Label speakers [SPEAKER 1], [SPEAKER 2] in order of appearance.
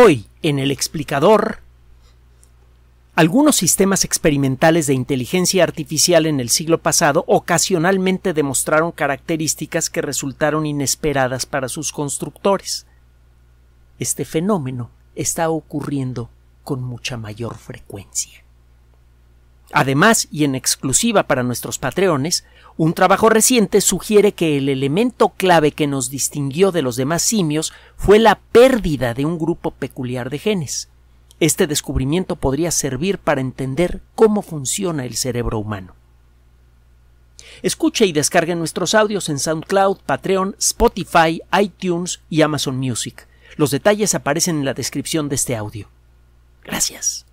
[SPEAKER 1] Hoy, en el explicador, algunos sistemas experimentales de inteligencia artificial en el siglo pasado ocasionalmente demostraron características que resultaron inesperadas para sus constructores. Este fenómeno está ocurriendo con mucha mayor frecuencia. Además, y en exclusiva para nuestros patreones, un trabajo reciente sugiere que el elemento clave que nos distinguió de los demás simios fue la pérdida de un grupo peculiar de genes. Este descubrimiento podría servir para entender cómo funciona el cerebro humano. Escuche y descargue nuestros audios en SoundCloud, Patreon, Spotify, iTunes y Amazon Music. Los detalles aparecen en la descripción de este audio.
[SPEAKER 2] Gracias.